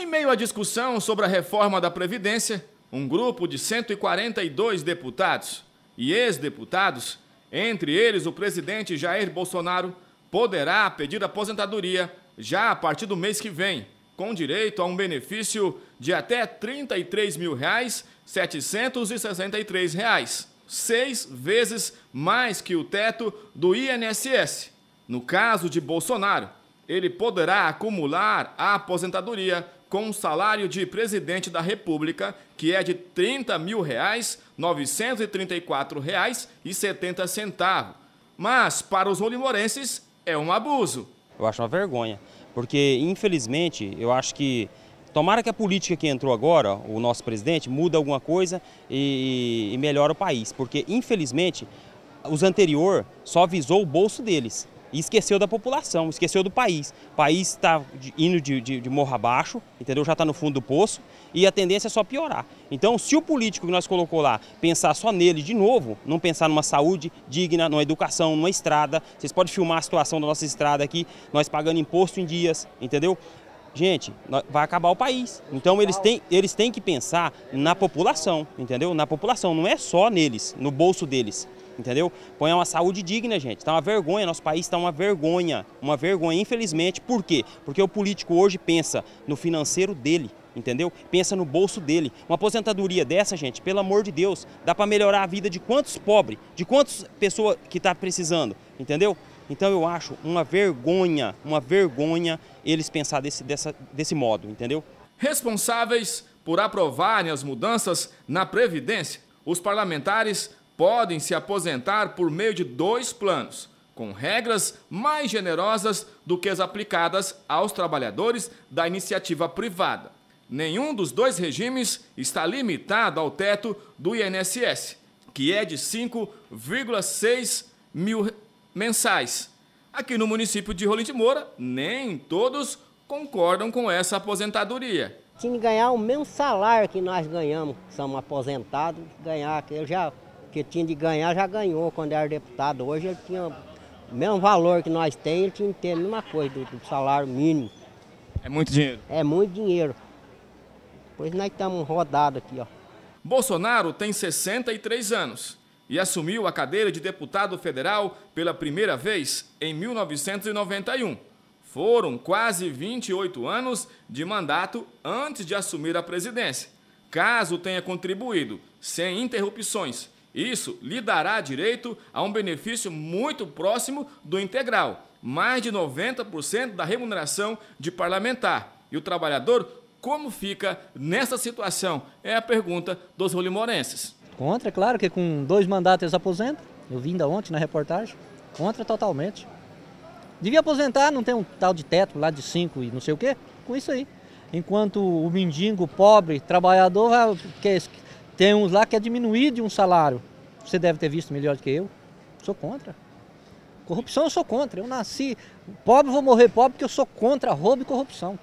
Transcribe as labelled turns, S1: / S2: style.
S1: Em meio à discussão sobre a reforma da Previdência, um grupo de 142 deputados e ex-deputados, entre eles o presidente Jair Bolsonaro, poderá pedir aposentadoria já a partir do mês que vem, com direito a um benefício de até R$ 33.763, reais, seis vezes mais que o teto do INSS. No caso de Bolsonaro, ele poderá acumular a aposentadoria com um salário de presidente da República, que é de R$ 30 mil, reais, R$ 934,70. Mas, para os
S2: olimorenses, é um abuso. Eu acho uma vergonha, porque, infelizmente, eu acho que Tomara que a política que entrou agora, o nosso presidente, muda alguma coisa e, e melhora o país, porque infelizmente os anterior só visou o bolso deles. E esqueceu da população, esqueceu do país. O país está indo de, de, de, morro abaixo, entendeu? Já está no fundo do poço e a tendência é só piorar. Então, se o político que nós colocou lá pensar só nele de novo, não pensar numa saúde digna, numa educação, numa estrada, vocês podem filmar a situação da nossa estrada aqui, nós pagando imposto em dias, entendeu? gente, vai acabar o país. Então eles têm, eles têm que pensar na população, entendeu? Na população, não é só neles, no bolso deles entendeu? Põe uma saúde digna, gente. Está uma vergonha, nosso país está uma vergonha, uma vergonha, infelizmente. Por quê? Porque o político hoje pensa no financeiro dele, entendeu? Pensa no bolso dele. Uma aposentadoria dessa, gente, pelo amor de Deus, dá para melhorar a vida de quantos pobres, de quantas pessoas que está precisando, entendeu? Então eu acho uma vergonha, uma vergonha eles pensar desse, dessa, desse modo, entendeu? Responsáveis por aprovarem as mudanças na Previdência,
S1: os parlamentares podem se aposentar por meio de dois planos, com regras mais generosas do que as aplicadas aos trabalhadores da iniciativa privada. Nenhum dos dois regimes está limitado ao teto do INSS, que é de 5,6 mil mensais. Aqui no município de Rolim de Moura, nem todos concordam com essa aposentadoria.
S3: Tinha que ganhar o mesmo salário que nós ganhamos, somos aposentados, ganhar, eu já que tinha de ganhar já ganhou quando era deputado. Hoje ele tinha o mesmo valor que nós tem, ele tinha que ter a mesma coisa do, do salário mínimo. É muito dinheiro? É muito dinheiro. Pois nós estamos rodados aqui, ó.
S1: Bolsonaro tem 63 anos e assumiu a cadeira de deputado federal pela primeira vez em 1991. Foram quase 28 anos de mandato antes de assumir a presidência. Caso tenha contribuído, sem interrupções, isso lhe dará direito a um benefício muito próximo do integral, mais de 90% da remuneração de parlamentar. E o trabalhador, como fica nessa situação? É a pergunta dos rolimorenses.
S4: Contra, claro que com dois mandatos eles aposentam. Eu vim da ontem na reportagem. Contra totalmente. Devia aposentar, não tem um tal de teto lá de cinco e não sei o quê? Com isso aí. Enquanto o mendigo pobre, trabalhador, ah, que é tem uns lá que é diminuir de um salário. Você deve ter visto melhor do que eu. Sou contra. Corrupção eu sou contra. Eu nasci pobre, vou morrer pobre porque eu sou contra roubo e corrupção.